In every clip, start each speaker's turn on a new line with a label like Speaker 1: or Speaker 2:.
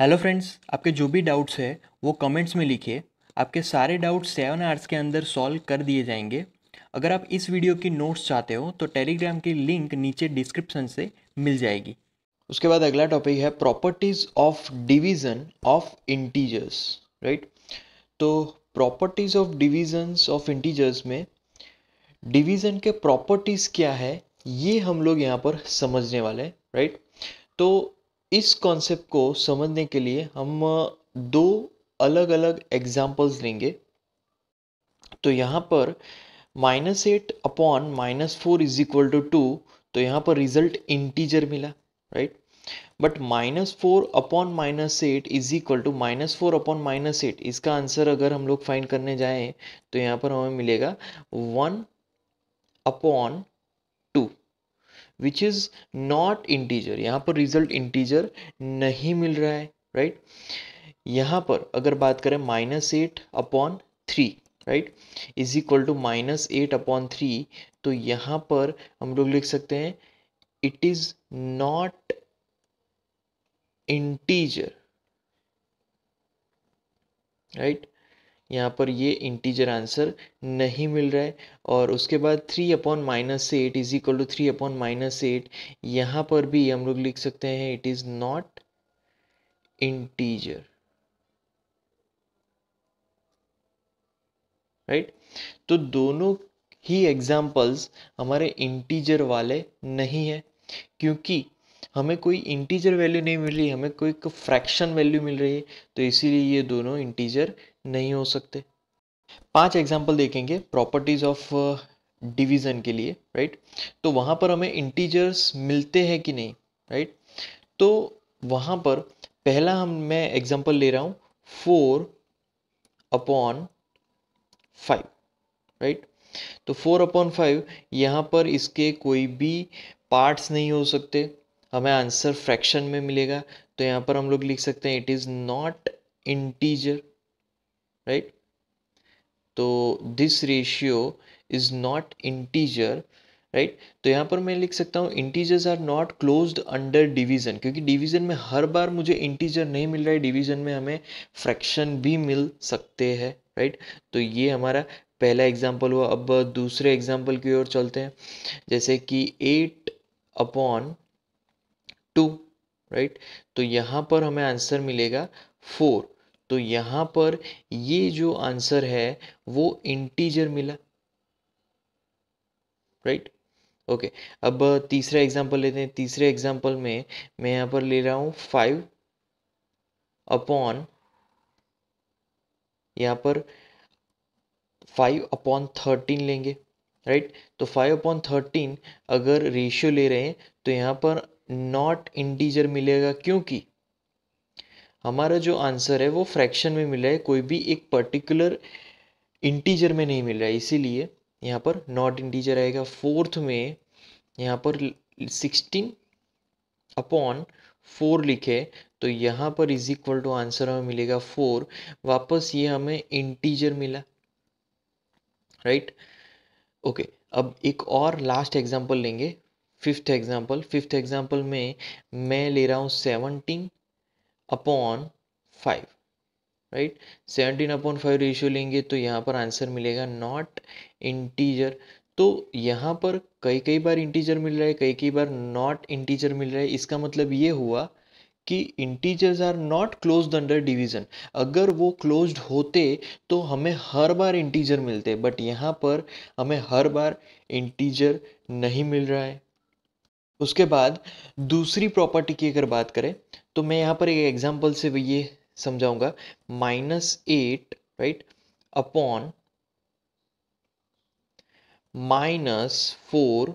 Speaker 1: Hello friends आपके जो भी डाउट्स है वो कमेंट्स में लिखिए आपके सारे डाउट्स सेवन आवर्स के अंदर सॉल्व कर दिए जाएंगे अगर आप इस वीडियो की नोट्स चाहते हो तो टेलीग्राम की लिंक नीचे डिस्क्रिप्शन से मिल जाएगी उसके बाद अगला टॉपिक है properties of division of integers right तो properties of divisions of integers में डिवीज़न के प्रॉपर्टीज़ क्या है ये हम लोग यहाँ पर समझने वाले हैं राइट तो इस कॉन्सेप्ट को समझने के लिए हम दो अलग अलग एग्जाम्पल्स लेंगे तो यहाँ पर minus eight upon minus four is equal to two तो यहाँ पर रिजल्ट इंटीजर मिला right but minus four upon minus eight is equal to minus four upon minus eight इसका आंसर अगर हम लोग फाइंड करने जाएं तो यहाँ पर हमें मिलेगा one upon which is not integer यहाँ पर रिजल्ट इंटीजर नहीं मिल रहा है राइट यहाँ पर अगर बात करें minus eight upon three right is equal to minus eight upon three तो यहाँ पर हम लोग लिख सकते हैं it is not integer right यहाँ पर ये इंटीजर आंसर नहीं मिल रहा है और उसके बाद three upon minus eight is equal to three upon minus eight यहाँ पर भी हम लोग लिख सकते हैं it is not integer right तो दोनों ही एग्जाम्पल्स हमारे इंटीजर वाले नहीं है क्योंकि हमें कोई इंटीजर वैल्यू नहीं मिल रही हमें कोई फ्रैक्शन वैल्यू मिल रही है तो इसीलिए ये दोनों इंटीजर नहीं हो सकते पांच एग्जाम्पल देखेंगे प्रॉपर्टीज़ ऑफ डिवीज़न के लिए राइट तो वहाँ पर हमें इंटीजर्स मिलते हैं कि नहीं राइट तो वहाँ पर पहला हम मैं एग्जाम्पल ले रहा हूँ फोर अपॉन फाइव राइट तो फोर अपॉन फाइव यहाँ पर इसके कोई भी पार्ट्स नहीं हो सकते हमें आंसर फ्रैक्शन में मिलेगा तो यहाँ पर हम लोग लिख सकते हैं it is not integer right तो this ratio is not integer right तो यहाँ पर मैं लिख सकता हूँ integers are not closed under division क्योंकि डिवीजन में हर बार मुझे इंटीजर नहीं मिल रहा है डिवीजन में हमें फ्रैक्शन भी मिल सकते हैं राइट तो ये हमारा पहला एग्जाम्पल हुआ अब दूसरे एग्जाम्पल की ओर चलते हैं जैसे कि एट अपॉन टू राइट तो यहाँ पर हमें आंसर मिलेगा फोर तो यहाँ पर ये जो आंसर है वो इंटीजर मिला राइट ओके अब uh, तीसरा एग्जांपल लेते हैं तीसरे एग्जांपल में मैं यहाँ पर ले रहा हूँ फाइव अपॉन यहाँ पर फाइव अपॉन थर्टीन लेंगे राइट तो फाइव अपॉन थर्टीन अगर रेशियो ले रहे हैं तो यहाँ पर नॉट इंटीजर मिलेगा क्योंकि हमारा जो आंसर है वो फ्रैक्शन में मिला है कोई भी एक पर्टिकुलर इंटीजर में नहीं मिल रहा है इसीलिए यहाँ पर नॉट इंटीजर आएगा फोर्थ में यहाँ पर सिक्सटीन अपॉन फोर लिखे तो यहाँ पर इज इक्वल टू आंसर हमें मिलेगा फोर वापस ये हमें इंटीजर मिला राइट right? ओके okay, अब एक और लास्ट एग्जांपल लेंगे फिफ्थ एग्जांपल फिफ्थ एग्जांपल में मैं ले रहा हूँ seventeen upon five right seventeen upon five ratio लेंगे तो यहाँ पर आंसर मिलेगा नॉट इंटीजर तो यहाँ पर कई कई बार इंटीजर मिल रहा है कई कई बार नॉट इंटीजर मिल रहा है इसका मतलब ये हुआ कि integers are not close under division अगर वो क्लोज्ड होते तो हमें हर बार इंटीजर मिलते बट यहाँ पर हमें हर बार इंटीजर नहीं मिल रहा है उसके बाद दूसरी प्रॉपर्टी की अगर बात करें तो मैं यहाँ पर एक एग्जाम्पल से ये समझाऊंगा minus eight right upon minus four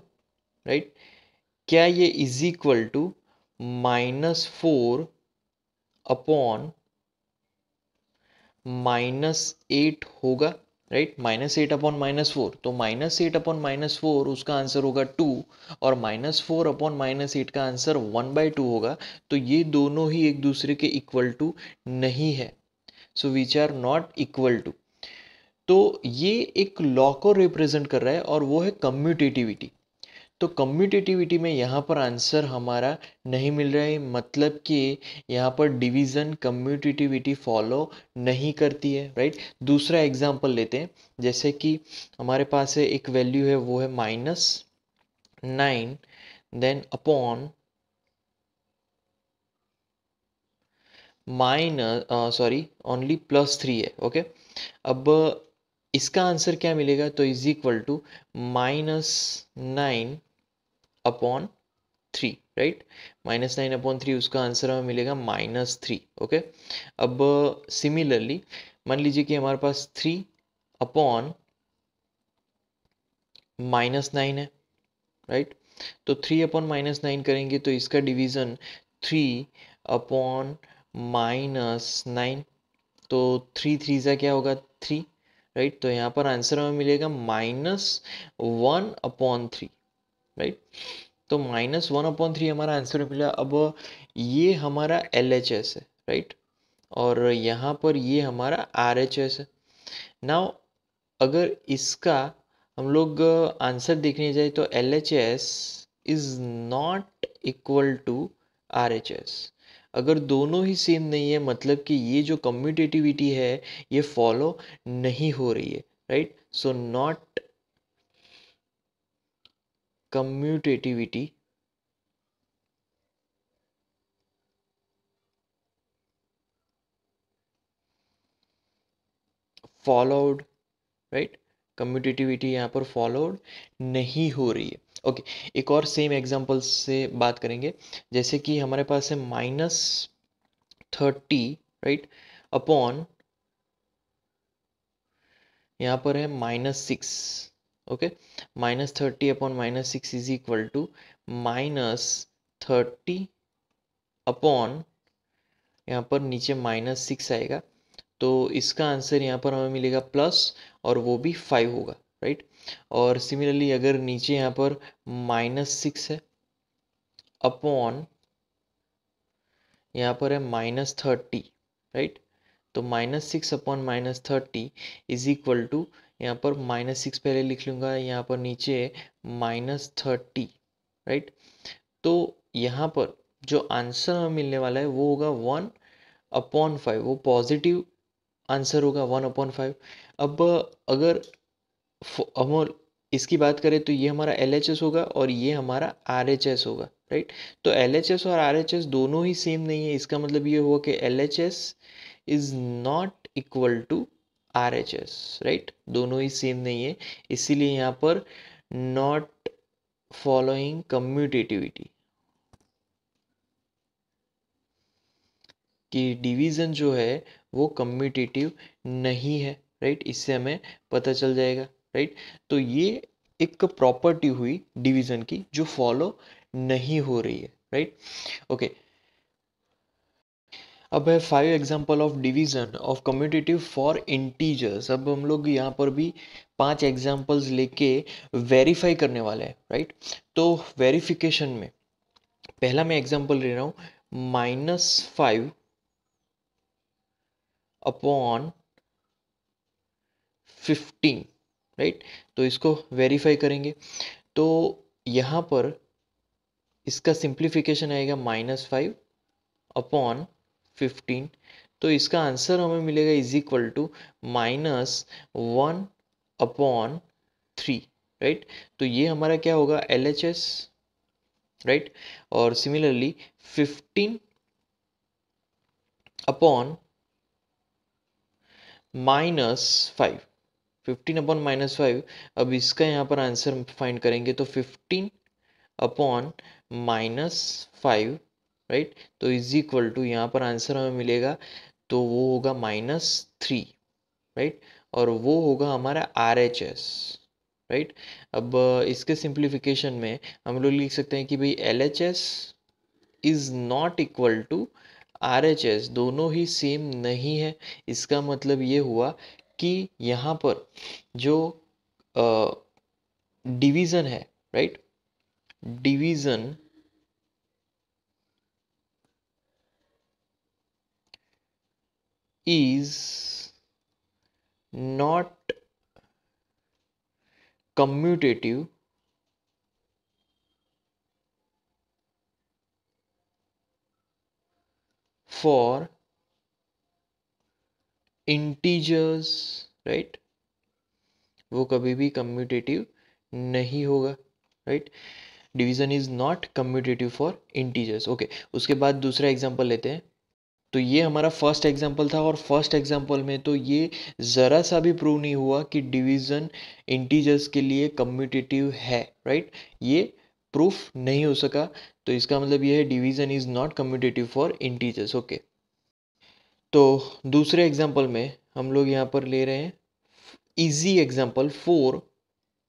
Speaker 1: right क्या ये is equal to minus four upon minus eight होगा right minus eight upon minus four तो minus eight upon minus four उसका आंसर होगा टू और minus four upon minus eight का answer one by two होगा तो ये दोनों ही एक दूसरे के इक्वल टू नहीं है so which are not equal to तो ये एक लॉ को रिप्रेजेंट कर रहा है और वो है कम्यूटेटिविटी तो कम्यूटेटिविटी में यहाँ पर आंसर हमारा नहीं मिल रहा है मतलब कि यहाँ पर डिवीज़न कम्यूटेटिविटी फॉलो नहीं करती है राइट दूसरा एग्जाम्पल लेते हैं जैसे कि हमारे पास है एक वैल्यू है वो है minus nine then upon minus sorry only plus three है ओके अब इसका आंसर क्या मिलेगा तो is equal to minus nine upon three right minus nine upon three उसका आंसर हमें मिलेगा माइनस थ्री ओके अब सिमिलरली uh, मान लीजिए कि हमारे पास थ्री अपॉन माइनस नाइन है राइट तो थ्री अपॉन माइनस नाइन करेंगे तो इसका division three upon minus nine तो थ्री थ्री सा क्या होगा थ्री राइट तो यहाँ पर आंसर हमें मिलेगा minus one upon three right तो माइनस वन अपॉइंट थ्री हमारा आंसर मिला अब ये हमारा एल एच एस है राइट और यहाँ पर ये हमारा आर एच एस है नाउ अगर इसका हम लोग आंसर देखने जाए तो L H S is not equal to R H S अगर दोनों ही सेम नहीं है मतलब कि ये जो कम्यूटेटिविटी है ये फॉलो नहीं हो रही है right so not commutativity followed right commutativity यहां पर फॉलोड नहीं हो रही है ओके okay, एक और सेम एग्जांपल से बात करेंगे जैसे कि हमारे पास है माइनस थर्टी राइट अपॉन यहां पर है minus six okay minus thirty upon minus six is equal to minus thirty upon यहाँ पर नीचे माइनस सिक्स आएगा तो इसका आंसर यहाँ पर हमें मिलेगा प्लस और वो भी फाइव होगा राइट और सिमिलरली अगर नीचे यहाँ पर माइनस सिक्स है अपॉन यहाँ पर है माइनस थर्टी राइट तो minus six upon minus thirty is equal to यहाँ पर माइनस सिक्स पहले लिख लूँगा यहाँ पर नीचे माइनस थर्टी राइट तो यहाँ पर जो आंसर हमें मिलने वाला है वो होगा वन अपॉन फाइव वो पॉजिटिव आंसर होगा वन अपॉन फाइव अब अगर हम इसकी बात करें तो ये हमारा एल होगा और ये हमारा आर होगा राइट तो एल और आर दोनों ही सेम नहीं है इसका मतलब ये हुआ कि L H S is not equal to R H S right दोनों ही सेम नहीं है इसीलिए यहाँ पर नॉट फॉलोइंग कम्यूटेटिविटी कि डिवीज़न जो है वो कम्यूटेटिव नहीं है राइट इससे हमें पता चल जाएगा राइट तो ये एक प्रॉपर्टी हुई डिवीज़न की जो फॉलो नहीं हो रही है राइट ओके okay. अब है five example of division of commutative for integers अब हम लोग यहाँ पर भी पांच एग्जाम्पल्स लेके वेरीफाई करने वाले हैं राइट तो वेरिफिकेशन में पहला मैं एग्जाम्पल ले रहा हूँ minus five upon fifteen right तो इसको वेरीफाई करेंगे तो यहाँ पर इसका सिंप्लीफिकेशन आएगा माइनस फाइव अपॉन फिफ्टीन तो इसका आंसर हमें मिलेगा is equal to minus one upon three right तो ये हमारा क्या होगा एल एच एस राइट और similarly fifteen upon minus five fifteen upon minus five अब इसका यहाँ पर आंसर फाइंड करेंगे तो fifteen upon minus five right तो इज इक्वल टू यहाँ पर आंसर हमें मिलेगा तो वो होगा माइनस थ्री राइट और वो होगा हमारा आर एच एस राइट अब इसके सिंप्लीफिकेशन में हम लोग लिख सकते हैं कि भाई L H S is not equal to R H S दोनों ही सेम नहीं है इसका मतलब ये हुआ कि यहाँ पर जो डिवीज़न है right division is not commutative for integers right वो कभी भी कम्यूटेटिव नहीं होगा right division is not commutative for integers okay उसके बाद दूसरा एग्जांपल लेते हैं तो ये हमारा फर्स्ट एग्जाम्पल था और फर्स्ट एग्जाम्पल में तो ये ज़रा सा भी प्रूव नहीं हुआ कि डिवीज़न इंटीजर्स के लिए कम्यूटेटिव है राइट ये प्रूफ नहीं हो सका तो इसका मतलब ये है division is not commutative for integers okay तो दूसरे एग्जाम्पल में हम लोग यहाँ पर ले रहे हैं easy example four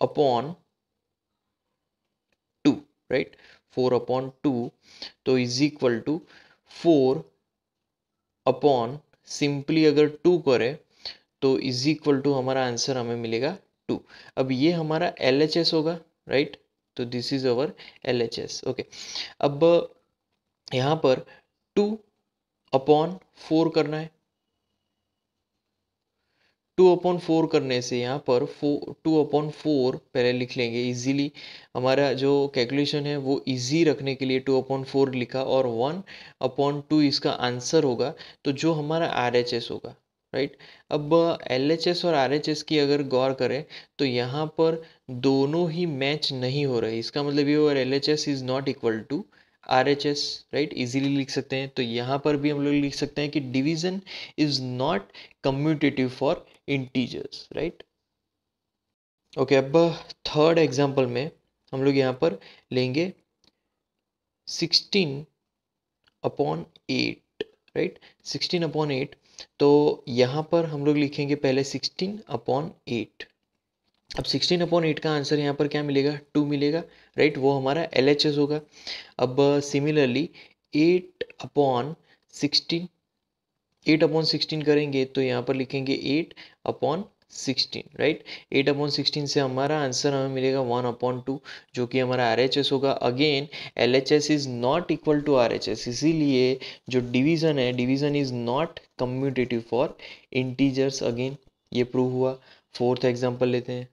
Speaker 1: upon two right four upon two तो is equal to four upon simply अगर टू करें तो इज इक्वल टू हमारा आंसर हमें मिलेगा टू अब ये हमारा एल एच एस होगा राइट तो this is our L H S okay अब यहाँ पर टू अपॉन फोर करना है टू अपॉन फोर करने से यहाँ पर फोर टू अपॉन फोर पहले लिख लेंगे इजीली हमारा जो कैलकुलेशन है वो इजी रखने के लिए टू अपॉन फोर लिखा और वन अपॉन टू इसका आंसर होगा तो जो हमारा आर एच एस होगा राइट अब एल एच एस और आर एच एस की अगर गौर करें तो यहाँ पर दोनों ही मैच नहीं हो रहे इसका मतलब ये और L H S is not equal to R H S right easily लिख सकते हैं तो यहाँ पर भी हम लोग लिख सकते हैं कि division is not commutative for integers right okay अब थर्ड uh, एग्जांपल में हम लोग यहाँ पर लेंगे sixteen upon eight right sixteen upon eight तो यहाँ पर हम लोग लिखेंगे पहले सिक्सटीन अपॉन एट अब सिक्सटीन अपॉन एट का आंसर यहाँ पर क्या मिलेगा टू मिलेगा राइट वो हमारा एल एच एस होगा अब similarly eight upon sixteen eight upon sixteen करेंगे तो यहाँ पर लिखेंगे eight upon sixteen right eight upon sixteen से हमारा आंसर हमें मिलेगा वन अपॉन टू जो कि हमारा आर एच एस होगा again L H S is not equal to R H S इसीलिए जो डिवीज़न है division is not commutative for integers again ये प्रूव हुआ फोर्थ एग्जाम्पल लेते हैं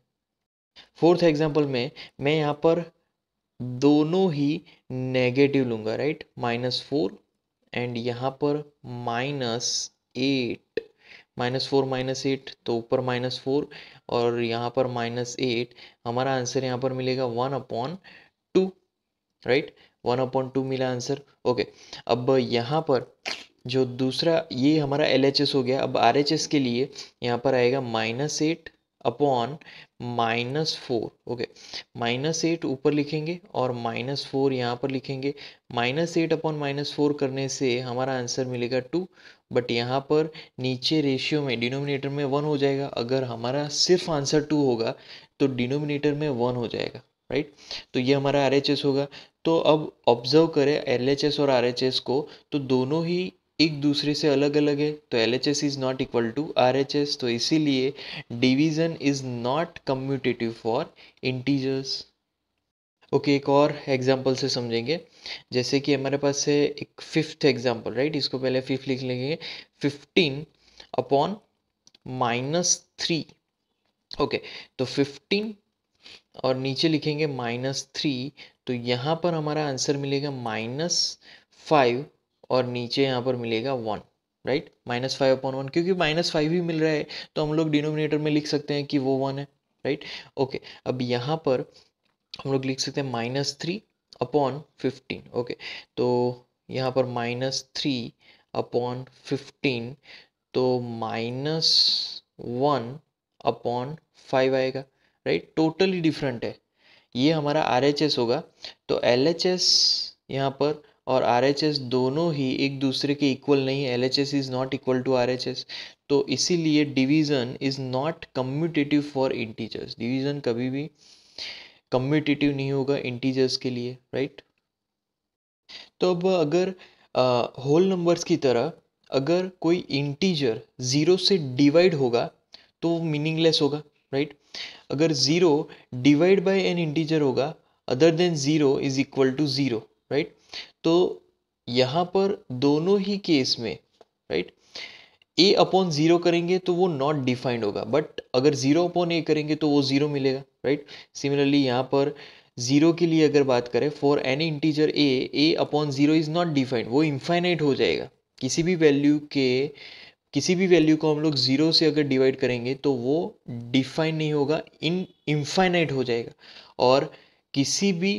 Speaker 1: फोर्थ एग्जाम्पल में मैं यहाँ पर दोनों ही नेगेटिव लूँगा राइट माइनस फोर एंड यहाँ पर minus eight minus four minus eight तो ऊपर माइनस फोर और यहाँ पर माइनस एट हमारा आंसर यहाँ पर मिलेगा one upon two right one upon two मिला आंसर ओके अब यहाँ पर जो दूसरा ये हमारा एल हो गया अब आर के लिए यहाँ पर आएगा minus eight upon minus four okay minus eight ऊपर लिखेंगे और माइनस फोर यहाँ पर लिखेंगे minus eight upon minus four करने से हमारा आंसर मिलेगा टू बट यहाँ पर नीचे रेशियो में डिनोमिनेटर में वन हो जाएगा अगर हमारा सिर्फ आंसर टू होगा तो डिनोमिनेटर में वन हो जाएगा राइट तो ये हमारा आर होगा तो अब ऑब्जर्व करें एल और आर को तो दोनों ही एक दूसरे से अलग अलग है तो L H S is not equal to R H S तो इसीलिए division is not commutative for integers okay एक और एग्जाम्पल से समझेंगे जैसे कि हमारे पास है एक फिफ्थ एग्जाम्पल राइट इसको पहले फिफ्थ लिख लेंगे fifteen upon minus three okay तो फिफ्टीन और नीचे लिखेंगे माइनस थ्री तो यहाँ पर हमारा आंसर मिलेगा माइनस फाइव और नीचे यहाँ पर मिलेगा one right minus five upon one क्योंकि माइनस फाइव ही मिल रहा है तो हम लोग डिनोमिनेटर में लिख सकते हैं कि वो वन है राइट ओके अब यहाँ पर हम लोग लिख सकते हैं minus three upon fifteen okay तो यहाँ पर माइनस थ्री अपॉन फिफ्टीन तो माइनस वन अपॉन फाइव आएगा राइट टोटली डिफरेंट है ये हमारा आर एच एस होगा तो एल एच एस यहाँ पर और आर एच एस दोनों ही एक दूसरे के इक्वल नहीं है L H S is not equal to R H S तो इसीलिए division is not commutative for integers division कभी भी कम्यूटेटिव नहीं होगा इंटीजर्स के लिए राइट तो अब अगर होल नंबर्स की तरह अगर कोई इंटीजर ज़ीरो से डिवाइड होगा तो मीनिंगलेस होगा राइट अगर zero divide by an integer होगा other than zero is equal to zero right तो यहाँ पर दोनों ही केस में राइट ए अपॉन ज़ीरो करेंगे तो वो नॉट डिफाइंड होगा बट अगर ज़ीरो अपॉन ए करेंगे तो वो ज़ीरो मिलेगा राइट सिमिलरली यहाँ पर ज़ीरो के लिए अगर बात करें for any integer a a upon zero is not defined वो इन्फाइनाइट हो जाएगा किसी भी वैल्यू के किसी भी वैल्यू को हम लोग ज़ीरो से अगर डिवाइड करेंगे तो वो डिफाइन नहीं होगा इन इन्फाइनाइट हो जाएगा और किसी भी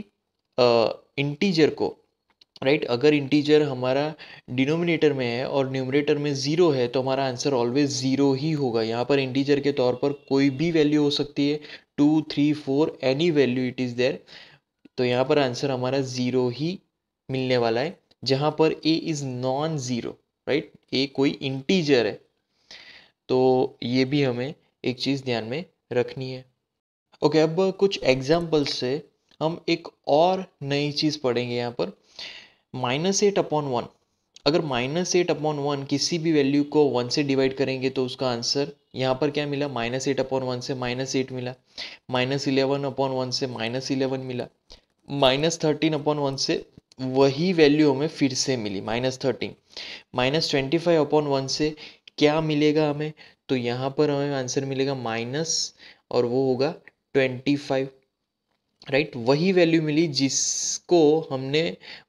Speaker 1: इंटीजर uh, को राइट right? अगर इंटीजर हमारा डिनोमिनेटर में है और न्यूमरेटर में ज़ीरो है तो हमारा आंसर ऑलवेज ज़ीरो ही होगा यहाँ पर इंटीजर के तौर पर कोई भी वैल्यू हो सकती है two three four any value it is there तो यहाँ पर आंसर हमारा ज़ीरो ही मिलने वाला है जहाँ पर a is non zero right a कोई इंटीजर है तो ये भी हमें एक चीज़ ध्यान में रखनी है ओके okay, अब कुछ एग्जाम्पल्स से हम एक और नई चीज़ पढ़ेंगे यहाँ पर माइनस एट अपॉन वन अगर माइनस एट अपॉन वन किसी भी वैल्यू को वन से डिवाइड करेंगे तो उसका आंसर यहाँ पर क्या मिला माइनस एट अपॉन वन से माइनस एट मिला माइनस इलेवन अपॉन वन से माइनस इलेवन मिला माइनस थर्टीन अपॉन वन से वही वैल्यू हमें फिर से मिली minus thirteen minus twenty five upon one से क्या मिलेगा हमें तो यहाँ पर हमें आंसर मिलेगा माइनस और वो होगा ट्वेंटी फाइव राइट right? वही वैल्यू मिली जिसको हमने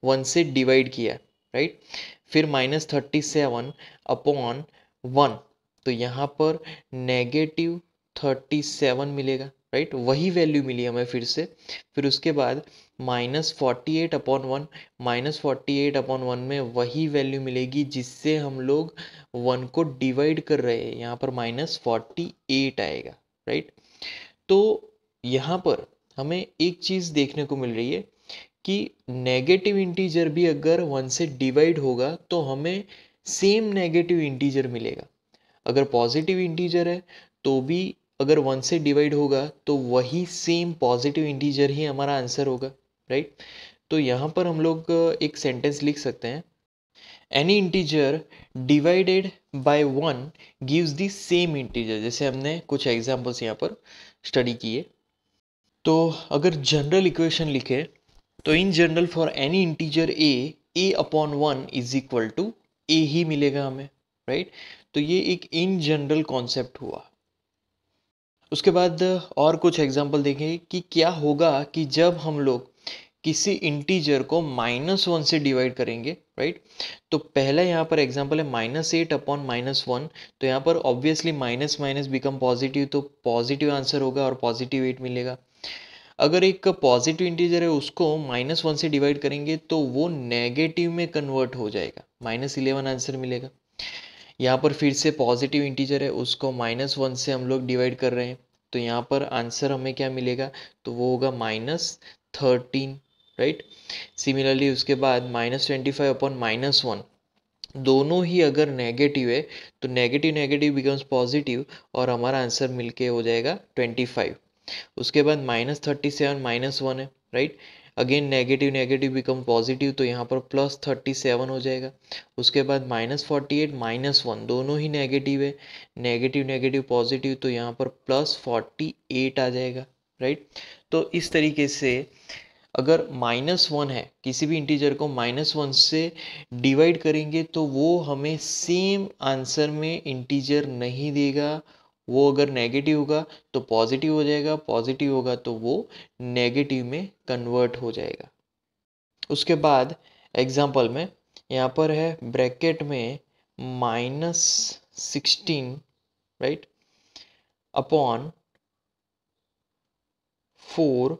Speaker 1: वन से डिवाइड किया राइट right? फिर minus thirty seven upon one तो यहाँ पर नेगेटिव थर्टी सेवन मिलेगा राइट right? वही वैल्यू मिली हमें फिर से फिर उसके बाद minus forty eight upon one minus forty eight upon one में वही वैल्यू मिलेगी जिससे हम लोग वन को डिवाइड कर रहे हैं यहाँ पर माइनस फोर्टी एट आएगा राइट right? तो यहाँ पर हमें एक चीज़ देखने को मिल रही है कि नेगेटिव इंटीजर भी अगर वन से डिवाइड होगा तो हमें सेम नेगेटिव इंटीजर मिलेगा अगर पॉजिटिव इंटीजर है तो भी अगर वन से डिवाइड होगा तो वही सेम पॉजिटिव इंटीजर ही हमारा आंसर होगा राइट तो यहाँ पर हम लोग एक सेंटेंस लिख सकते हैं any integer divided by one gives the same integer जैसे हमने कुछ एग्जांपल्स यहाँ पर स्टडी किए तो अगर जनरल इक्वेशन लिखे तो in general for any integer a a upon one is equal to a ही मिलेगा हमें राइट right? तो ये एक इन जनरल कॉन्सेप्ट हुआ उसके बाद और कुछ एग्जाम्पल देखें कि क्या होगा कि जब हम लोग किसी इंटीजर को माइनस वन से डिवाइड करेंगे राइट तो पहला यहाँ पर एग्जाम्पल है minus eight upon minus one तो यहाँ पर obviously minus minus become positive तो पॉजिटिव आंसर होगा और पॉजिटिव एट मिलेगा अगर एक पॉजिटिव इंटीजर है उसको माइनस वन से डिवाइड करेंगे तो वो नेगेटिव में कन्वर्ट हो जाएगा माइनस इलेवन आंसर मिलेगा यहाँ पर फिर से पॉजिटिव इंटीजर है उसको माइनस वन से हम लोग डिवाइड कर रहे हैं तो यहाँ पर आंसर हमें क्या मिलेगा तो वो होगा माइनस थर्टीन राइट सिमिलरली उसके बाद minus twenty five upon minus one दोनों ही अगर नेगेटिव है तो नेगेटिव नेगेटिव बिकम्स पॉजिटिव और हमारा आंसर मिलके हो जाएगा ट्वेंटी फाइव उसके बाद minus thirty seven minus one है right again negative negative become positive तो यहाँ पर प्लस थर्टी सेवन हो जाएगा उसके बाद minus forty eight minus one दोनों ही नेगेटिव है नेगेटिव नेगेटिव पॉजिटिव तो यहाँ पर प्लस फोर्टी एट आ जाएगा राइट तो इस तरीके से अगर माइनस वन है किसी भी इंटीजर को माइनस वन से डिवाइड करेंगे तो वो हमें सेम आंसर में इंटीजर नहीं देगा वो अगर नेगेटिव होगा तो पॉजिटिव हो जाएगा पॉजिटिव होगा तो वो नेगेटिव में कन्वर्ट हो जाएगा उसके बाद एग्जाम्पल में यहाँ पर है ब्रैकेट में minus sixteen right upon four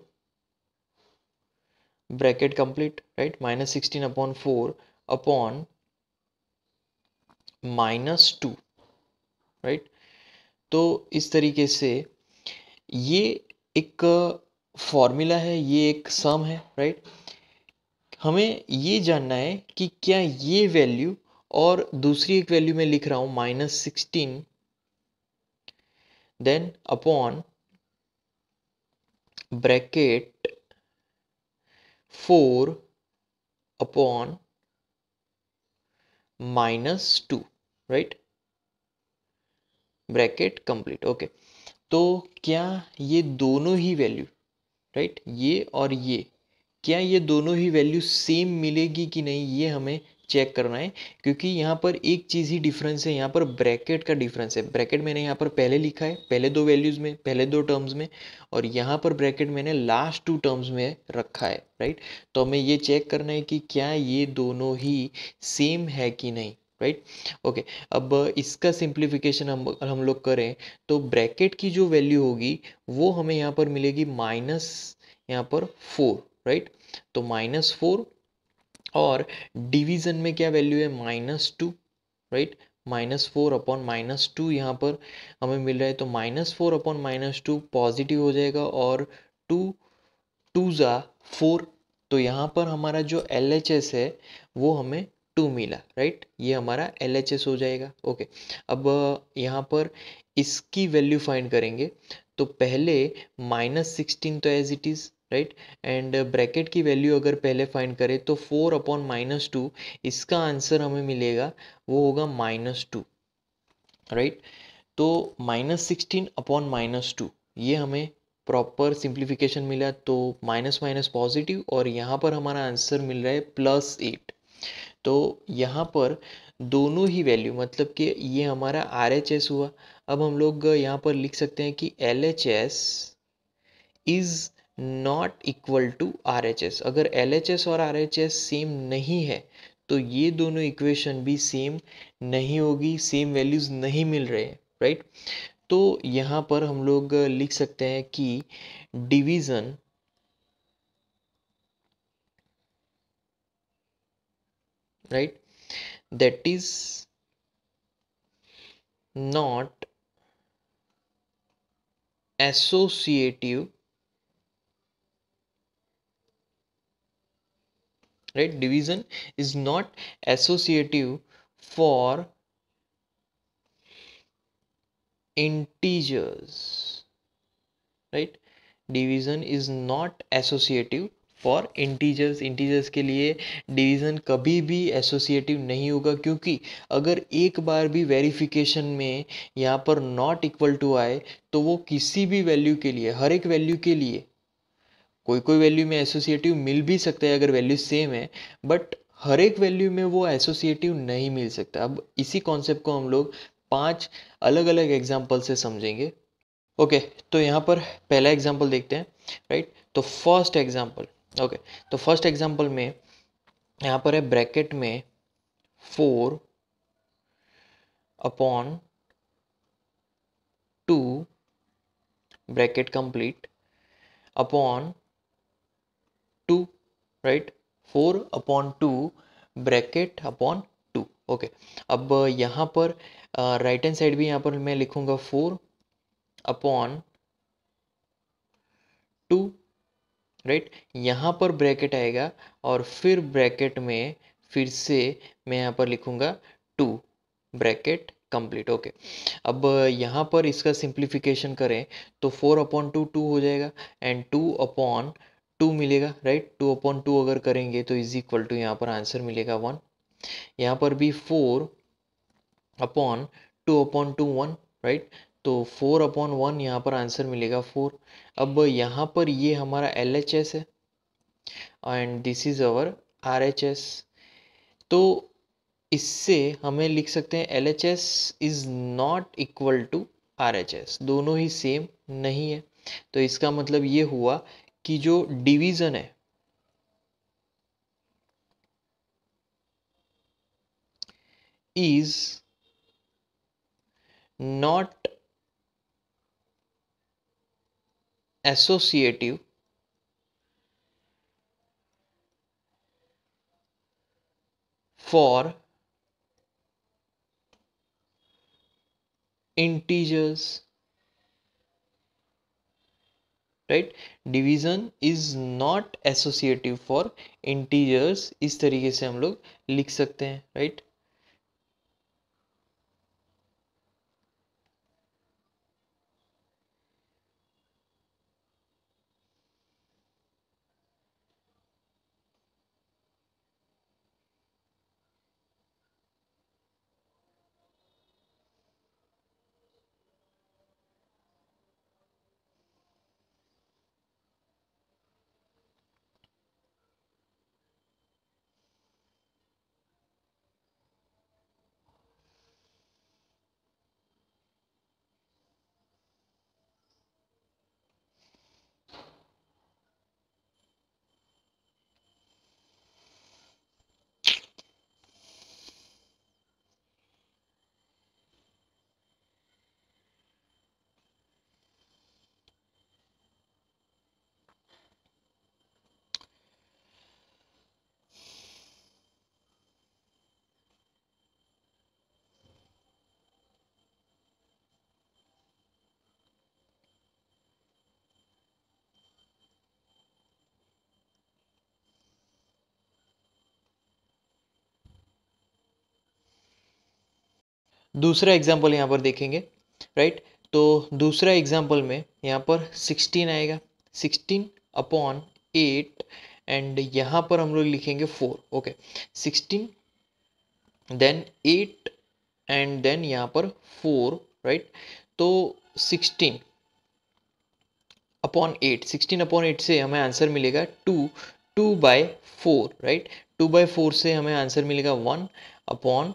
Speaker 1: bracket complete right minus sixteen upon four upon minus two right तो इस तरीके से ये एक फॉर्मूला है ये एक सम है राइट हमें ये जानना है कि क्या ये वैल्यू और दूसरी एक वैल्यू मैं लिख रहा हूँ minus sixteen then upon bracket four upon minus two right bracket complete okay तो क्या ये दोनों ही वैल्यू राइट ये और ये क्या ये दोनों ही वैल्यू सेम मिलेगी कि नहीं ये हमें चेक करना है क्योंकि यहाँ पर एक चीज़ ही डिफरेंस है यहाँ पर ब्रैकेट का डिफरेंस है ब्रैकेट मैंने यहाँ पर पहले लिखा है पहले दो वैल्यूज़ में पहले दो टर्म्स में और यहाँ पर ब्रैकेट मैंने लास्ट टू टर्म्स में रखा है राइट तो हमें ये चेक करना है कि क्या ये दोनों ही सेम है कि नहीं राइट ओके अब इसका सिंप्लीफिकेशन हम हम लोग करें तो ब्रैकेट की जो वैल्यू होगी वो हमें यहाँ पर मिलेगी माइनस यहाँ पर फोर राइट तो माइनस फोर और डिवीज़न में क्या वैल्यू है minus two right minus four upon minus two यहाँ पर हमें मिल रहा है तो minus four upon minus two positive हो जाएगा और टू टू ज़ा फोर तो यहाँ पर हमारा जो एल है वो हमें टू मिला राइट ये हमारा एल हो जाएगा ओके अब यहाँ पर इसकी वैल्यू फाइंड करेंगे तो पहले माइनस सिक्सटीन तो as it is right and bracket की वैल्यू अगर पहले फाइंड करें तो फोर अपॉन माइनस टू इसका आंसर हमें मिलेगा वो होगा माइनस टू राइट तो minus sixteen upon minus two ये हमें प्रॉपर सिंप्लीफिकेशन मिला तो माइनस माइनस पॉजिटिव और यहाँ पर हमारा आंसर मिल रहा है प्लस एट तो यहाँ पर दोनों ही वैल्यू मतलब कि ये हमारा आर एच एस हुआ अब हम लोग यहाँ पर लिख सकते हैं कि L H S is not equal to R H S अगर एल एच एस और आर एच एस सेम नहीं है तो ये दोनों इक्वेशन भी सेम नहीं होगी सेम वैल्यूज़ नहीं मिल रहे हैं राइट तो यहाँ पर हम लोग लिख सकते हैं कि division right that is not associative right division is not associative for integers right division is not associative for integers integers के लिए डिवीज़न कभी भी एसोसिएटिव नहीं होगा क्योंकि अगर एक बार भी वेरिफिकेशन में यहाँ पर नॉट इक्वल टू आए तो वो किसी भी वैल्यू के लिए हर एक वैल्यू के लिए कोई कोई वैल्यू में एसोसिएटिव मिल भी सकता है अगर वैल्यू सेम है बट हर एक वैल्यू में वो एसोसिएटिव नहीं मिल सकता अब इसी कॉन्सेप्ट को हम लोग पांच अलग अलग एग्जाम्पल से समझेंगे ओके okay, तो यहाँ पर पहला एग्जाम्पल देखते हैं राइट right? तो फर्स्ट एग्जाम्पल ओके तो फर्स्ट एग्जांपल में यहाँ पर है ब्रैकेट में four upon two bracket complete upon two right four upon two bracket upon two okay अब यहाँ पर राइट हैंड साइड भी यहाँ पर मैं लिखूँगा फोर अपॉन टू राइट यहाँ पर ब्रैकेट आएगा और फिर ब्रैकेट में फिर से मैं यहाँ पर लिखूँगा टू ब्रैकेट कंप्लीट ओके अब यहाँ पर इसका सिंप्लीफिकेशन करें तो फोर अपॉन टू टू हो जाएगा एंड टू अपॉन टू मिलेगा राइट टू अपॉन टू अगर करेंगे तो इज इक्वल टू यहाँ पर आंसर मिलेगा वन यहाँ पर भी four upon two upon two one right तो फोर अपॉन वन यहाँ पर आंसर मिलेगा फोर अब यहाँ पर ये हमारा एल एच एस है and this is our R H S तो इससे हमें लिख सकते हैं L H S is not equal to R H S दोनों ही सेम नहीं है तो इसका मतलब ये हुआ कि जो डिवीज़न है is not associative for integers right division is not associative for integers इस तरीके से हम लोग लिख सकते हैं राइट right? दूसरा एग्जाम्पल यहाँ पर देखेंगे राइट तो दूसरा एग्जाम्पल में यहाँ पर सिक्सटीन आएगा सिक्सटीन अपॉन एट एंड यहाँ पर हम लोग लिखेंगे four okay sixteen then eight and then यहाँ पर फोर राइट तो sixteen upon eight sixteen upon eight से हमें आंसर मिलेगा two two by four right two by four से हमें आंसर मिलेगा वन अपॉन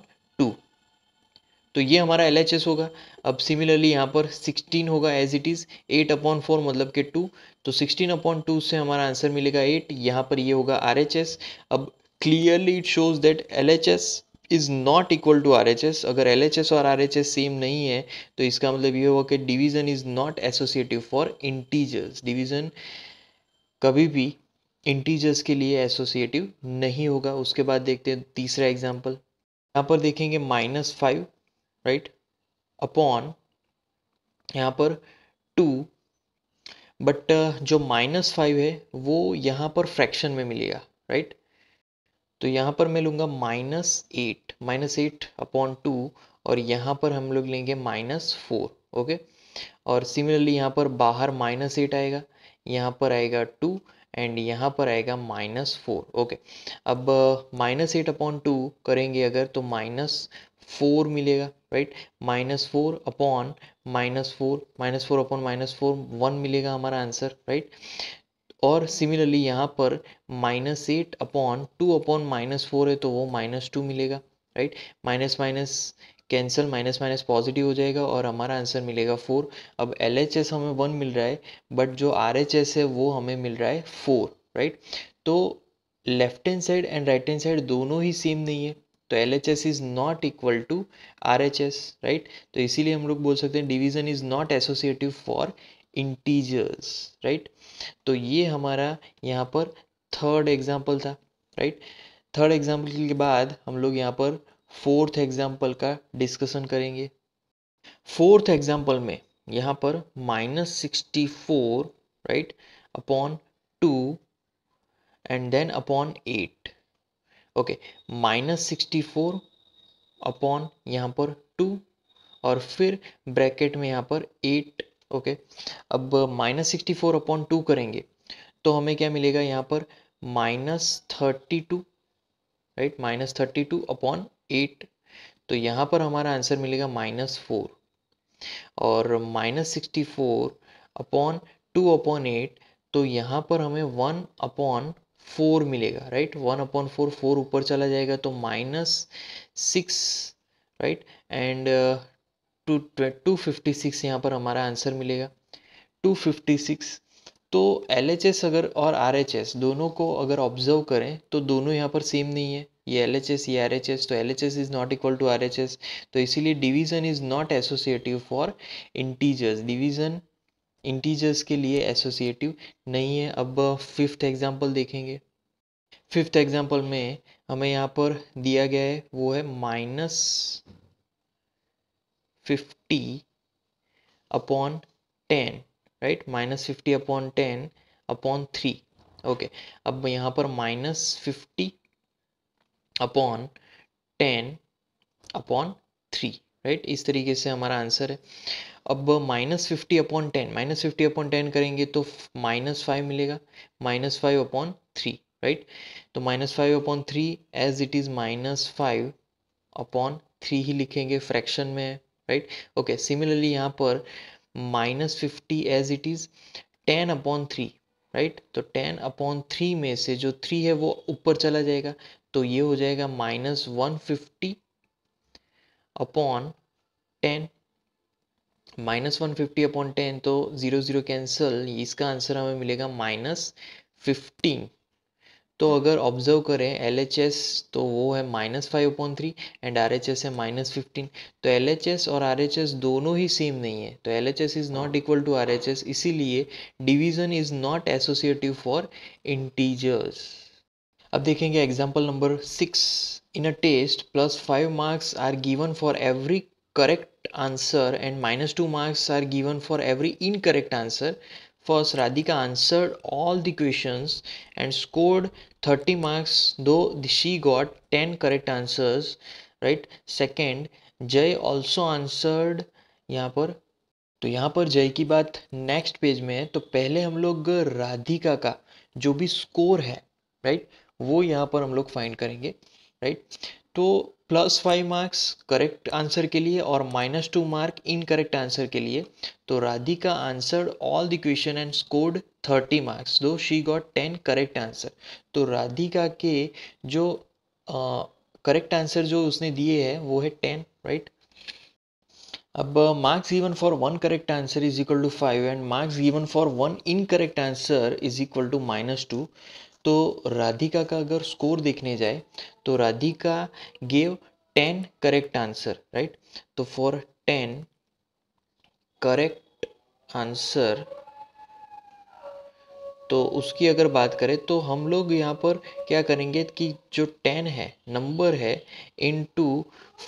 Speaker 1: तो ये हमारा एल एच एस होगा अब सिमिलरली यहाँ पर सिक्सटीन होगा as it is eight upon four मतलब के टू तो सिक्सटीन अपॉन टू से हमारा आंसर मिलेगा एट यहाँ पर ये होगा आर एच एस अब clearly it shows that L H S is not equal to R H S अगर एल एच एस और आर एच एस सेम नहीं है तो इसका मतलब ये होगा कि division is not associative for integers division कभी भी इंटीजर्स के लिए एसोसिएटिव नहीं होगा उसके बाद देखते हैं तीसरा एग्जाम्पल यहाँ पर देखेंगे माइनस फाइव राइट अपॉन यहाँ पर टू बट uh, जो माइनस फाइव है वो यहाँ पर फ्रैक्शन में मिलेगा राइट तो यहाँ पर मैं लूँगा minus eight minus eight upon two और यहाँ पर हम लोग लेंगे माइनस फोर ओके और सिमिलरली यहाँ पर बाहर माइनस एट आएगा यहाँ पर आएगा टू एंड यहाँ पर आएगा माइनस फोर ओके अब माइनस एट अपॉन टू करेंगे अगर तो माइनस फोर मिलेगा right minus four upon minus four minus four upon minus four one मिलेगा हमारा आंसर राइट और सिमिलरली यहाँ पर minus eight upon two upon minus four है तो वो माइनस टू मिलेगा right minus minus cancel minus minus positive हो जाएगा और हमारा आंसर मिलेगा फोर अब एल एच एस हमें वन मिल रहा है बट जो आर एच एस है वो हमें मिल रहा है फोर राइट तो left hand side and right hand side दोनों ही सेम नहीं है तो L H S is not equal to R H S right तो इसीलिए हम लोग बोल सकते हैं division is not associative for integers right तो ये हमारा यहाँ पर थर्ड एग्जाम्पल था राइट थर्ड एग्जाम्पल के बाद हम लोग यहाँ पर फोर्थ एग्जाम्पल का डिस्कशन करेंगे फोर्थ एग्जाम्पल में यहाँ पर minus sixty four right upon two and then upon eight okay minus sixty four upon यहाँ पर टू और फिर ब्रैकेट में यहाँ पर एट ओके अब minus sixty four upon two करेंगे तो हमें क्या मिलेगा यहाँ पर minus thirty two right minus thirty two upon eight तो यहाँ पर हमारा आंसर मिलेगा माइनस फोर और minus sixty four upon two upon eight तो यहाँ पर हमें वन अपॉन फोर मिलेगा right one upon four four ऊपर चला जाएगा तो minus six right and two two fifty six यहाँ पर हमारा आंसर मिलेगा टू फिफ्टी सिक्स तो एल एच एस अगर और आर एच एस दोनों को अगर ऑब्जर्व करें तो दोनों यहाँ पर सेम नहीं है ये एल एच एस ये आर एच एस तो L H S is not equal to R H S तो इसीलिए division is not associative for integers division integers के लिए एसोसिएटिव नहीं है अब फिफ्थ एग्जाम्पल देखेंगे फिफ्थ एग्जाम्पल में हमें यहाँ पर दिया गया है वो है minus fifty upon ten right minus fifty upon ten upon three okay अब यहाँ पर minus fifty upon ten upon three right इस तरीके से हमारा आंसर है अब minus fifty upon ten minus fifty upon ten करेंगे तो माइनस फाइव मिलेगा minus five upon three right तो minus five upon three as it is minus five upon three ही लिखेंगे फ्रैक्शन में राइट ओके सिमिलरली यहाँ पर minus fifty as it is ten upon three right तो ten upon three में से जो थ्री है वो ऊपर चला जाएगा तो ये हो जाएगा minus one fifty upon ten minus one fifty upon ten तो ज़ीरो ज़ीरो कैंसिल इसका आंसर हमें मिलेगा माइनस फिफ्टीन तो hmm. अगर ऑब्जर्व करें एल एच एस तो वो है minus five upon three and R H S है माइनस फिफ्टीन तो एल एच एस और आर एच एस दोनों ही सेम नहीं है तो L H S is not equal to R H S इसीलिए division is not associative for integers अब देखेंगे example number six in a test plus five marks are given for every correct answer and minus 2 marks are given for every incorrect answer. First, Radhika answered all the questions and scored 30 marks, though she got 10 correct answers, right? Second, jay also answered यहाँ पर तो यहाँ पर जय की बात next page में है तो पहले हम लोग राधिका का जो भी स्कोर है राइट वो यहाँ पर हम लोग फाइंड करेंगे राइट तो plus five marks correct answer के लिए और minus two mark incorrect answer के लिए तो Radhika answered all the question and scored thirty marks though she got ten correct answer तो राधिका के जो करेक्ट uh, आंसर जो उसने दिए है वो है टेन राइट अब marks given for one correct answer is equal to five and marks given for one incorrect answer is equal to minus two तो राधिका का अगर स्कोर देखने जाए तो Radhika gave ten correct answer right तो फॉर टेन करेक्ट आंसर तो उसकी अगर बात करें तो हम लोग यहाँ पर क्या करेंगे कि जो टेन है नंबर है इन टू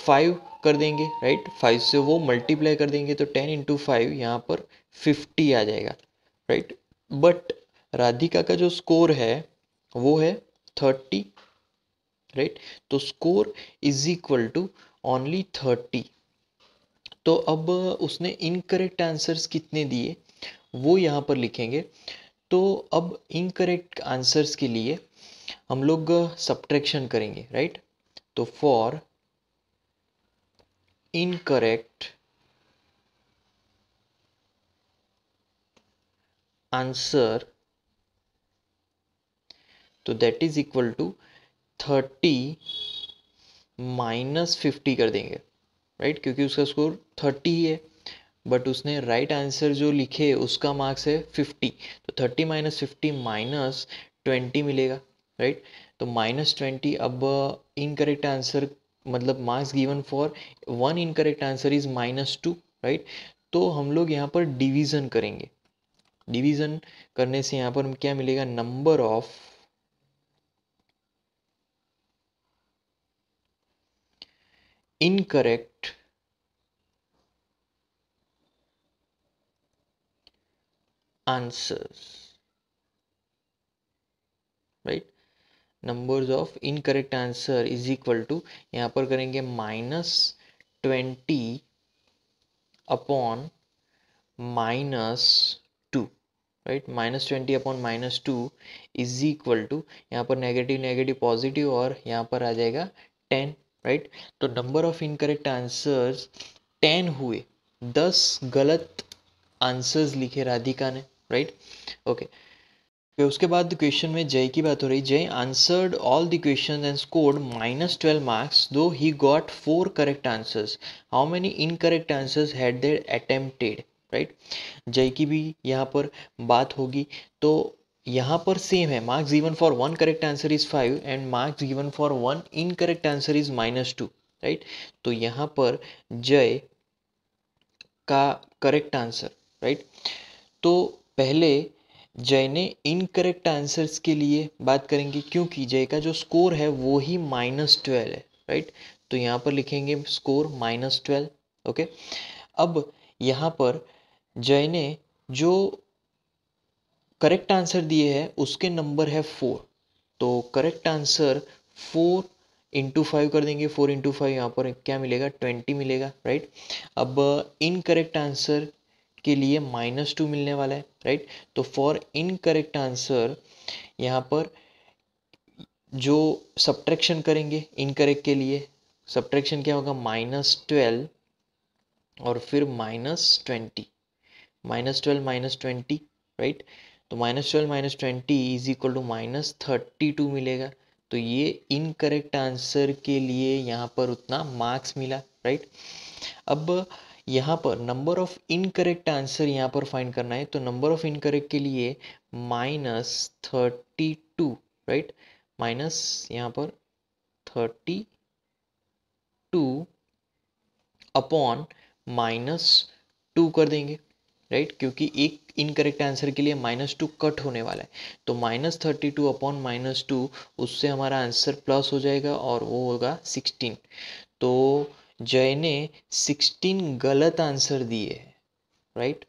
Speaker 1: फाइव कर देंगे राइट फाइव से वो मल्टीप्लाई कर देंगे तो टेन इंटू फाइव यहाँ पर फिफ्टी आ जाएगा राइट बट राधिका का जो स्कोर है वो है थर्टी राइट तो score is equal to only thirty तो अब उसने इनकरेक्ट आंसर्स कितने दिए वो यहाँ पर लिखेंगे तो अब इनकरेक्ट आंसर्स के लिए हम लोग सब्ट्रैक्शन करेंगे राइट तो फॉर इनकरेक्ट आंसर तो that is equal to thirty minus fifty कर देंगे राइट क्योंकि उसका स्कोर थर्टी ही है बट उसने राइट right आंसर जो लिखे उसका मार्क्स है फिफ्टी तो thirty minus fifty minus twenty मिलेगा राइट तो माइनस ट्वेंटी अब इनकरेक्ट uh, आंसर मतलब marks given for one incorrect answer is minus two right तो हम लोग यहाँ पर डिवीज़न करेंगे डिवीज़न करने से यहाँ पर क्या मिलेगा number of incorrect answers right numbers of incorrect answer is equal to यहाँ पर करेंगे minus twenty upon minus two right minus twenty upon minus two is equal to यहाँ पर नेगेटिव नेगेटिव पॉजिटिव और यहाँ पर आ जाएगा टेन राइट तो number of incorrect answers ten हुए दस गलत आंसर्स लिखे राधिका ने राइट ओके उसके बाद क्वेश्चन में जय की बात हो रही Jay answered all the question and scored minus twelve marks though he got four correct answers how many incorrect answers had there attempted right Jay की भी यहाँ पर बात होगी तो यहाँ पर सेम है marks given for one correct answer is five and marks given for one incorrect answer is minus two right तो यहाँ पर जय का करेक्ट आंसर राइट तो पहले जय ने इनकरेक्ट आंसर्स के लिए बात करेंगे क्योंकि जय का जो स्कोर है वो ही माइनस ट्वेल्व है राइट तो यहाँ पर लिखेंगे स्कोर माइनस ट्वेल्व ओके अब यहाँ पर जय ने जो करेक्ट आंसर दिए है उसके नंबर है फोर तो correct answer four into five कर देंगे फोर इंटू फाइव यहाँ पर क्या मिलेगा ट्वेंटी मिलेगा राइट अब इनकरेक्ट आंसर के लिए माइनस टू मिलने वाला है राइट तो फॉर इनकरेक्ट आंसर यहाँ पर जो सब्ट्रैक्शन करेंगे इनकरेक्ट के लिए सब्ट्रैक्शन क्या होगा माइनस ट्वेल्व और फिर minus twenty minus twelve minus twenty right right? तो minus twelve minus twenty is equal to minus thirty two मिलेगा तो ये इनकरेक्ट आंसर के लिए यहाँ पर उतना मार्क्स मिला राइट अब यहाँ पर नंबर ऑफ इनकरेक्ट आंसर यहाँ पर फाइंड करना है तो नंबर ऑफ इनकरेक्ट के लिए minus thirty two right minus यहाँ पर thirty two upon minus two कर देंगे राइट right? क्योंकि एक इनकरेक्ट आंसर के लिए माइनस टू कट होने वाला है तो minus thirty two upon minus two उससे हमारा आंसर प्लस हो जाएगा और वो होगा सिक्सटीन तो जय ने सिक्सटीन गलत आंसर दिए है राइट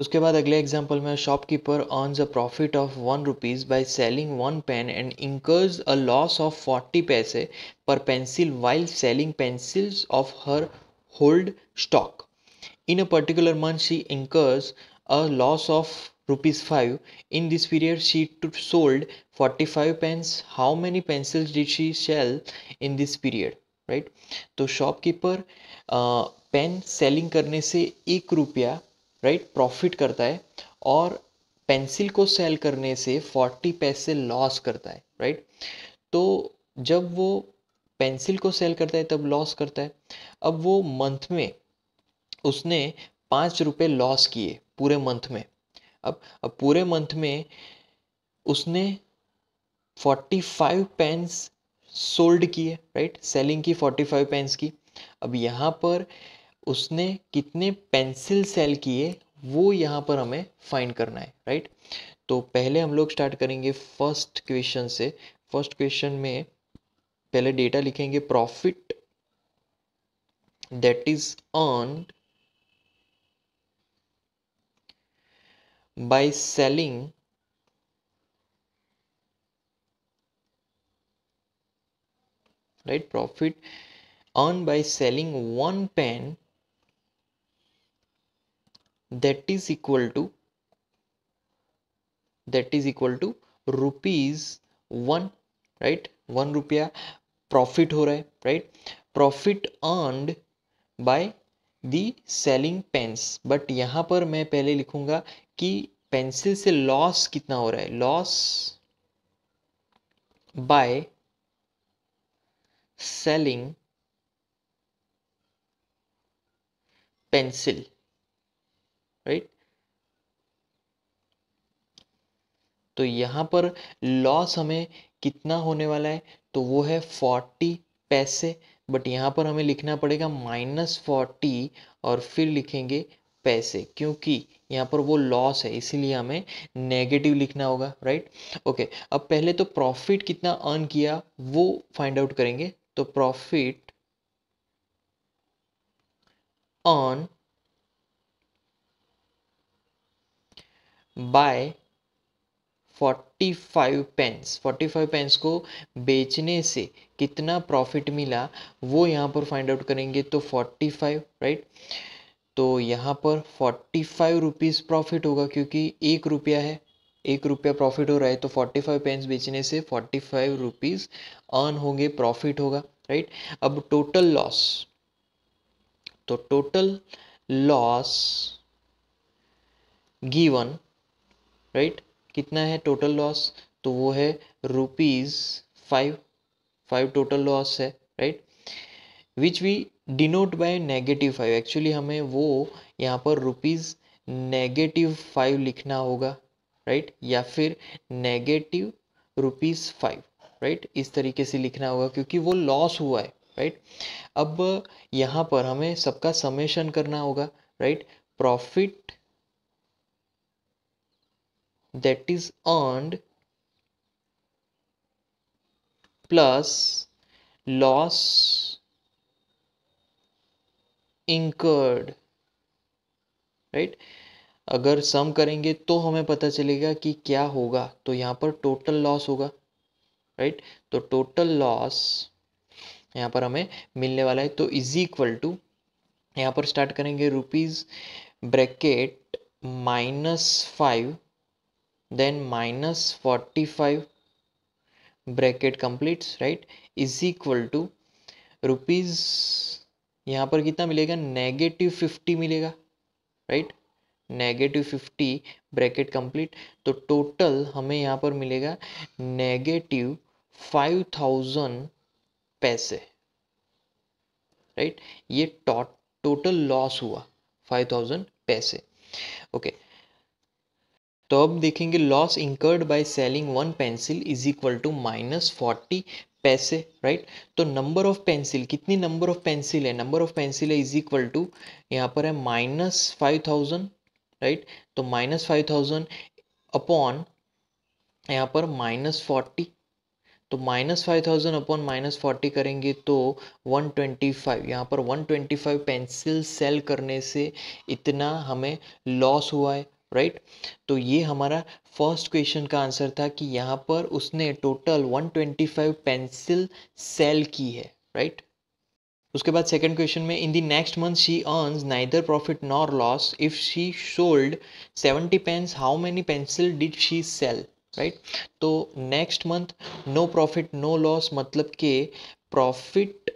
Speaker 1: उसके बाद अगले एग्जाम्पल में shopkeeper earns a profit of one rupees by selling one pen and incurs a loss of forty paise per pencil while selling pencils of her old stock in a particular month she incurs a loss of rupees 5 in this period she sold 45 pens how many pencils did she sell in this period right so shopkeeper uh, pen selling karne se 1 रुपया right profit karta hai aur pencil को sell करने से 40 पैसे loss करता है right तो जब वो पेंसिल को सेल करता है तब लॉस करता है अब वो मंथ में उसने पाँच रुपये लॉस किए पूरे मंथ में अब अब पूरे मंथ में उसने फोर्टी फाइव पेन्स सोल्ड किए राइट सेलिंग की फोर्टी फाइव पेन्स की अब यहाँ पर उसने कितने पेंसिल सेल किए वो यहाँ पर हमें फाइंड करना है राइट तो पहले हम लोग स्टार्ट करेंगे फर्स्ट क्वेश्चन से फर्स्ट क्वेश्चन में पहले डेटा लिखेंगे profit that is earned by selling right profit earned by selling one pen that is equal to that is equal to rupees one right one रुपया profit ho रहा right profit earned by the selling pens but yahan par main pehle likhunga कि pencil से loss कितना हो रहा है loss by selling pencil right तो यहां पर लॉस हमें कितना होने वाला है तो वो है फोर्टी पैसे बट यहां पर हमें लिखना पड़ेगा माइनस फोर्टी और फिर लिखेंगे पैसे क्योंकि यहाँ पर वो लॉस है इसीलिए हमें नेगेटिव लिखना होगा राइट ओके अब पहले तो प्रॉफिट कितना अर्न किया वो फाइंड आउट करेंगे तो profit earn by forty five pens 45 pens को बेचने से कितना प्रॉफिट मिला वो यहाँ पर फाइंड आउट करेंगे तो फोर्टी फाइव राइट तो यहाँ पर फोर्टी फाइव रुपीज़ प्रॉफिट होगा क्योंकि एक रुपया है एक रुपया प्रॉफिट हो रहा है तो फोर्टी फाइव पेंस बेचने से फोर्टी फाइव रुपीज़ अर्न होंगे प्रॉफिट होगा राइट अब टोटल लॉस तो टोटल लॉस गिवन राइट कितना है टोटल लॉस तो वो है rupees five five total loss है right which we denote by negative five actually हमें वो यहाँ पर रुपीज़ नेगेटिव फाइव लिखना होगा राइट right? या फिर नेगेटिव रुपीज़ फाइव राइट इस तरीके से लिखना होगा क्योंकि वो लॉस हुआ है राइट right? अब यहाँ पर हमें सबका समेशन करना होगा right profit that is earn plus loss incurred right अगर सम करेंगे तो हमें पता चलेगा कि क्या होगा तो यहाँ पर टोटल लॉस होगा राइट तो टोटल लॉस यहाँ पर हमें मिलने वाला है तो इज इक्वल टू यहाँ पर स्टार्ट करेंगे rupees bracket minus five then minus forty five bracket completes right is equal to rupees यहाँ पर कितना मिलेगा नेगेटिव फिफ्टी मिलेगा right negative fifty bracket complete तो टोटल हमें यहाँ पर मिलेगा नेगेटिव फाइव थाउजेंड पैसे राइट ये टोटल लॉस हुआ फाइव थाउजेंड पैसे ओके तो अब देखेंगे loss incurred by selling one pencil is equal to minus forty paise right तो नंबर ऑफ पेंसिल कितनी नंबर ऑफ पेंसिल है नंबर ऑफ पेंसिल है इज इक्वल टू यहाँ पर है माइनस फाइव थाउजेंड राइट तो माइनस फाइव थाउजेंड अपॉन यहाँ पर माइनस फोर्टी तो minus five thousand upon minus forty करेंगे तो वन ट्वेंटी फाइव यहाँ पर one twenty five pencil sell करने से इतना हमें लॉस हुआ है राइट तो ये हमारा फर्स्ट क्वेश्चन का आंसर था कि यहाँ पर उसने टोटल 125 पेंसिल सेल की है राइट उसके बाद सेकंड क्वेश्चन में in the next month she earns neither profit nor loss if she sold 70 pence how many pencil did she sell right तो next month no profit no loss मतलब के profit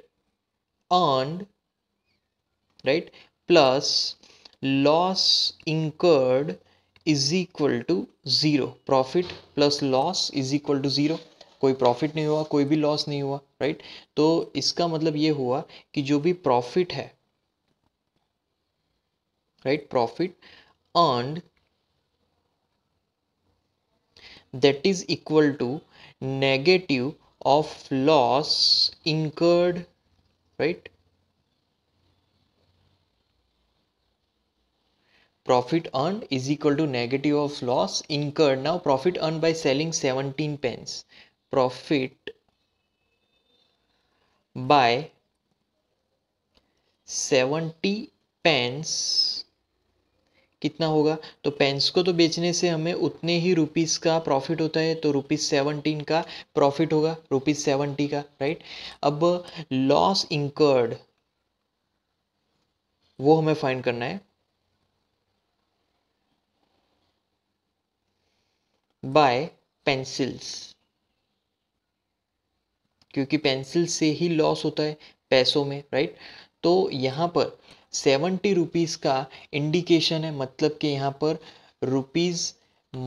Speaker 1: earn right plus loss incurred is equal to zero profit plus loss is equal to zero कोई profit नहीं हुआ कोई भी loss नहीं हुआ राइट तो इसका मतलब ये हुआ कि जो भी प्रॉफिट है right profit earned that is equal to negative of loss incurred right profit earn is equal to negative of loss incurred now profit earn by selling seventeen pence profit by seventy pence कितना होगा तो pens को तो बेचने से हमें उतने ही rupees का प्रॉफिट होता है तो रुपीस सेवनटीन का प्रॉफिट होगा रुपीस सेवनटी का राइट अब लॉस इंकर्ड वो हमें फाइंड करना है बाय पेंसिल्स क्योंकि पेंसिल से ही लॉस होता है पैसों में राइट तो यहाँ पर सेवेंटी रुपीज़ का इंडिकेशन है मतलब कि यहाँ पर रुपीज़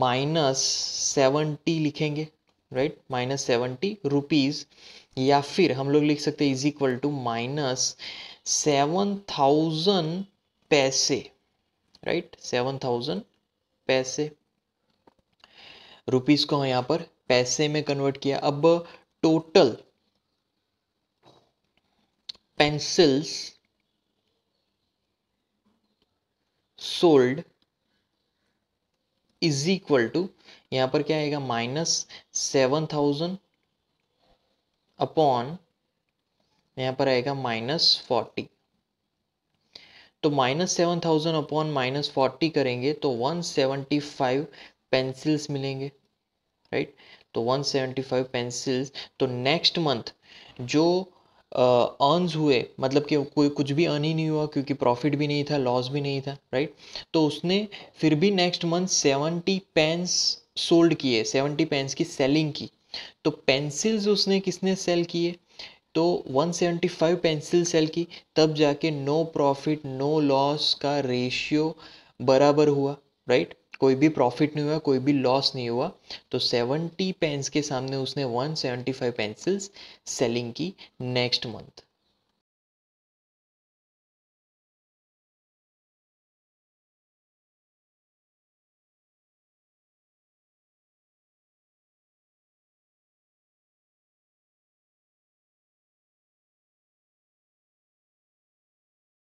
Speaker 1: माइनस सेवेंटी लिखेंगे राइट माइनस सेवेंटी रुपीज़ या फिर हम लोग लिख सकते हैं is equal to minus seven thousand पैसे राइट सेवन थाउजेंड पैसे रुपीज़ को यहां पर पैसे में कन्वर्ट किया अब total pencils sold is equal to यहां पर क्या आएगा माइनस सेवन थाउजेंड अपॉन यहां पर आएगा माइनस फोर्टी तो minus seven thousand upon minus forty करेंगे तो वन सेवेंटी फाइव पेंसिल्स मिलेंगे राइट तो 175 पेंसिल्स तो नेक्स्ट मंथ जो अर्नस uh, हुए मतलब कि कोई कुछ भी अर्न ही नहीं हुआ क्योंकि प्रॉफिट भी नहीं था लॉस भी नहीं था राइट तो उसने फिर भी next month seventy pence sold किए सेवेंटी पेंस की सेलिंग की तो पेंसिल्स उसने किसने सेल किए तो 175 पेंसिल सेल की तब जाके नो प्रॉफिट नो लॉस का रेशियो बराबर हुआ राइट कोई भी प्रॉफिट नहीं हुआ कोई भी लॉस नहीं हुआ तो 70 पेंस के सामने उसने one seventy five pencils selling की नेक्स्ट मंथ